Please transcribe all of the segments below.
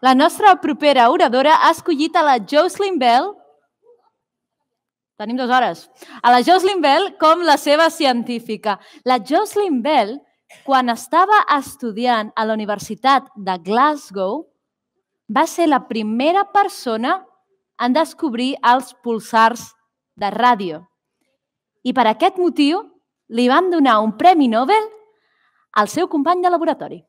La nostra propera oradora ha escollit a la Jocelyn Bell Tenim dues hores. A la Jocelyn Bell com la seva científica. La Jocelyn Bell, quan estava estudiant a la Universitat de Glasgow, va ser la primera persona en descobrir els pulsars de ràdio. I per aquest motiu li van donar un Premi Nobel al seu company de laboratori.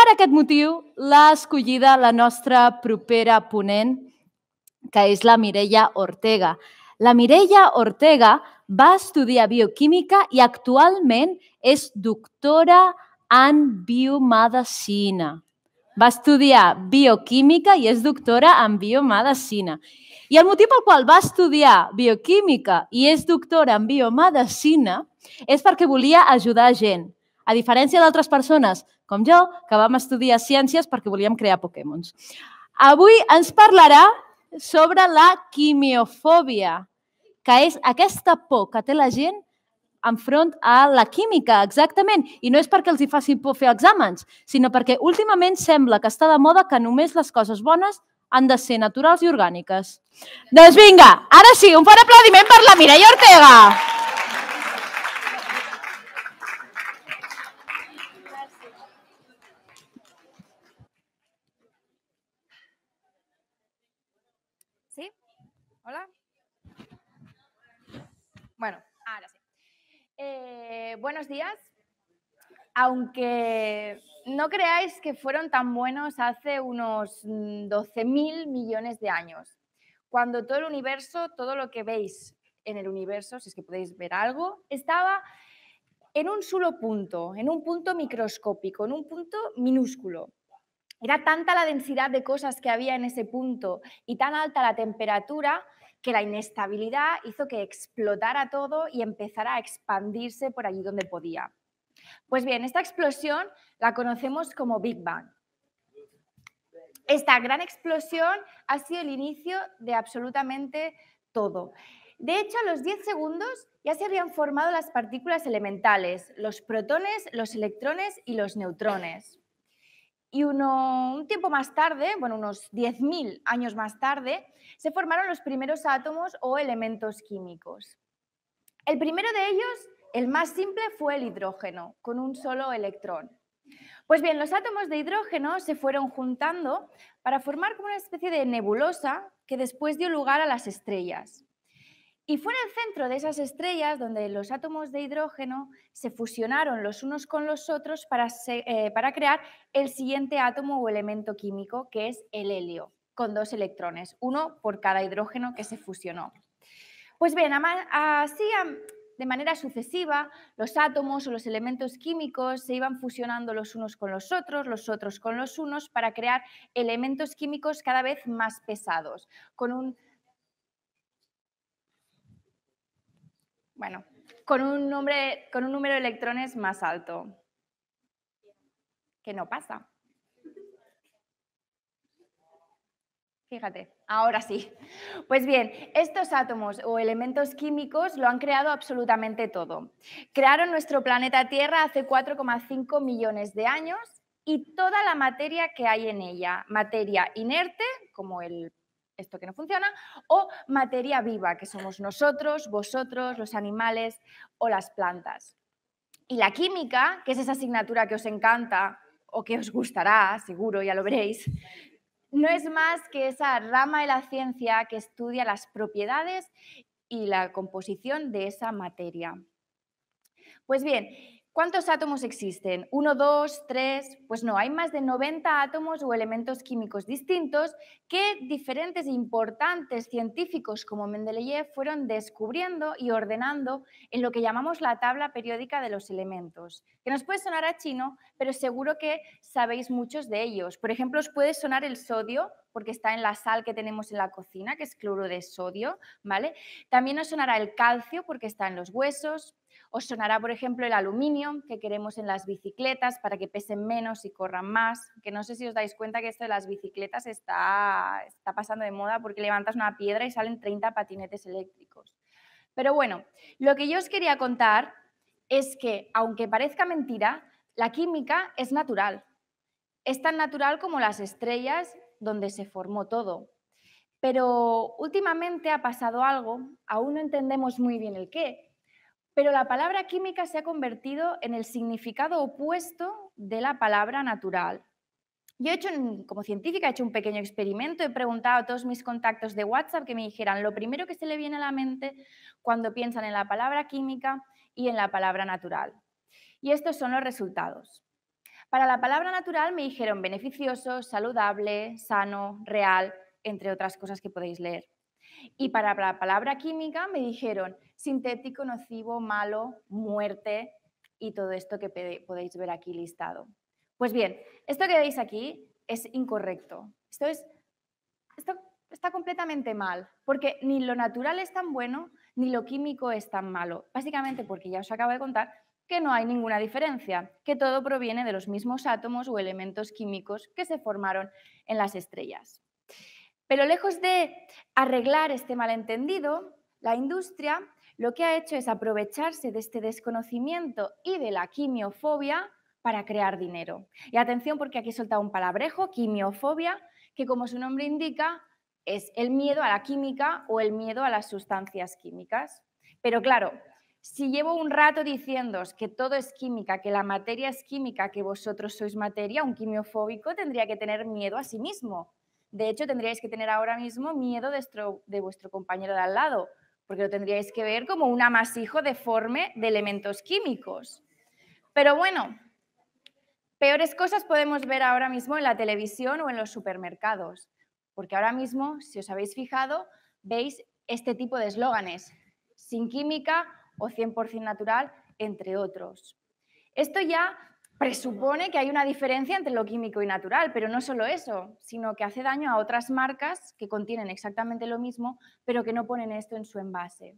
Per aquest motiu, l'ha escollida la nostra propera ponent, que és la Mireia Ortega. La Mireia Ortega va estudiar bioquímica i actualment és doctora en biomedicina. Va estudiar bioquímica i és doctora en biomedicina. I el motiu pel qual va estudiar bioquímica i és doctora en biomedicina és perquè volia ajudar gent, a diferència d'altres persones com jo, que vam estudiar ciències perquè volíem crear Pokémons. Avui ens parlarà sobre la quimiofòbia, que és aquesta por que té la gent enfront a la química, exactament. I no és perquè els hi faci por fer exàmens, sinó perquè últimament sembla que està de moda que només les coses bones han de ser naturals i orgàniques. Doncs vinga, ara sí, un fort aplaudiment per la Mireia Ortega. Gràcies. buenos días. Aunque no creáis que fueron tan buenos hace unos 12.000 mm, millones de años, cuando todo el universo, todo lo que veis en el universo, si es que podéis ver algo, estaba en un solo punto, en un punto microscópico, en un punto minúsculo. Era tanta la densidad de cosas que había en ese punto y tan alta la temperatura que la inestabilidad hizo que explotara todo y empezara a expandirse por allí donde podía. Pues bien, esta explosión la conocemos como Big Bang. Esta gran explosión ha sido el inicio de absolutamente todo. De hecho, a los 10 segundos ya se habían formado las partículas elementales, los protones, los electrones y los neutrones y un tiempo más tarde, bueno, unos 10.000 años más tarde, se formaron los primeros átomos o elementos químicos. El primero de ellos, el más simple, fue el hidrógeno, con un solo electrón. Pues bien, los átomos de hidrógeno se fueron juntando para formar como una especie de nebulosa que después dio lugar a las estrellas. Y fue en el centro de esas estrellas donde los átomos de hidrógeno se fusionaron los unos con los otros para, eh, para crear el siguiente átomo o elemento químico, que es el helio, con dos electrones, uno por cada hidrógeno que se fusionó. Pues bien, así de manera sucesiva, los átomos o los elementos químicos se iban fusionando los unos con los otros, los otros con los unos, para crear elementos químicos cada vez más pesados, con un Bueno, con un, nombre, con un número de electrones más alto. Que no pasa. Fíjate, ahora sí. Pues bien, estos átomos o elementos químicos lo han creado absolutamente todo. Crearon nuestro planeta Tierra hace 4,5 millones de años y toda la materia que hay en ella, materia inerte, como el esto que no funciona, o materia viva, que somos nosotros, vosotros, los animales o las plantas. Y la química, que es esa asignatura que os encanta o que os gustará, seguro, ya lo veréis, no es más que esa rama de la ciencia que estudia las propiedades y la composición de esa materia. Pues bien, ¿Cuántos átomos existen? ¿Uno, dos, tres? Pues no, hay más de 90 átomos o elementos químicos distintos que diferentes e importantes científicos como Mendeleev fueron descubriendo y ordenando en lo que llamamos la tabla periódica de los elementos, que nos puede sonar a chino, pero seguro que sabéis muchos de ellos. Por ejemplo, os puede sonar el sodio, porque está en la sal que tenemos en la cocina, que es cloro de sodio, ¿vale? También os sonará el calcio, porque está en los huesos, os sonará, por ejemplo, el aluminio que queremos en las bicicletas para que pesen menos y corran más, que no sé si os dais cuenta que esto de las bicicletas está, está pasando de moda porque levantas una piedra y salen 30 patinetes eléctricos. Pero bueno, lo que yo os quería contar es que, aunque parezca mentira, la química es natural. Es tan natural como las estrellas donde se formó todo. Pero últimamente ha pasado algo, aún no entendemos muy bien el qué, pero la palabra química se ha convertido en el significado opuesto de la palabra natural. Yo he hecho, como científica, he hecho un pequeño experimento, he preguntado a todos mis contactos de WhatsApp que me dijeran lo primero que se le viene a la mente cuando piensan en la palabra química y en la palabra natural. Y estos son los resultados. Para la palabra natural me dijeron beneficioso, saludable, sano, real, entre otras cosas que podéis leer. Y para la palabra química me dijeron sintético, nocivo, malo, muerte y todo esto que podéis ver aquí listado. Pues bien, esto que veis aquí es incorrecto. Esto, es, esto está completamente mal, porque ni lo natural es tan bueno, ni lo químico es tan malo. Básicamente porque ya os acabo de contar que no hay ninguna diferencia, que todo proviene de los mismos átomos o elementos químicos que se formaron en las estrellas. Pero lejos de arreglar este malentendido, la industria lo que ha hecho es aprovecharse de este desconocimiento y de la quimiofobia para crear dinero. Y atención porque aquí he soltado un palabrejo, quimiofobia, que como su nombre indica, es el miedo a la química o el miedo a las sustancias químicas. Pero claro, si llevo un rato diciéndoos que todo es química, que la materia es química, que vosotros sois materia, un quimiofóbico tendría que tener miedo a sí mismo. De hecho, tendríais que tener ahora mismo miedo de, vuestro compañero de al lado, porque lo tendríais que ver como un amasijo deforme de elementos químicos. Pero bueno, peores cosas podemos ver ahora mismo en la televisión o en los supermercados, porque ahora mismo, si os habéis fijado, veis este tipo de eslóganes, sin química o 100% natural, entre otros. Esto ya presupone que hay una diferencia entre lo químico y natural, pero no solo eso, sino que hace daño a otras marcas que contienen exactamente lo mismo, pero que no ponen esto en su envase.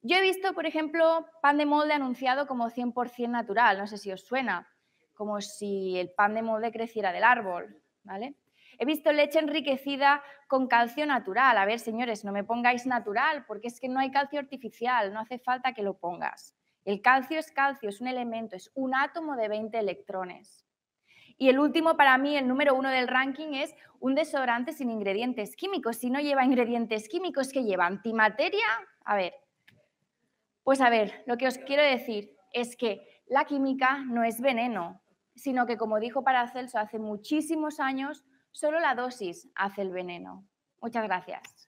Yo he visto, por ejemplo, pan de molde anunciado como 100% natural, no sé si os suena, como si el pan de molde creciera del árbol, ¿vale? He visto leche enriquecida con calcio natural. A ver, señores, no me pongáis natural, porque es que no hay calcio artificial, no hace falta que lo pongas. El calcio es calcio, es un elemento, es un átomo de 20 electrones. Y el último para mí, el número uno del ranking, es un desodorante sin ingredientes químicos. Si no lleva ingredientes químicos, ¿qué lleva? ¿Antimateria? A ver. Pues a ver, lo que os quiero decir es que la química no es veneno, sino que, como dijo Paracelso hace muchísimos años, solo la dosis hace el veneno. Muchas gracias.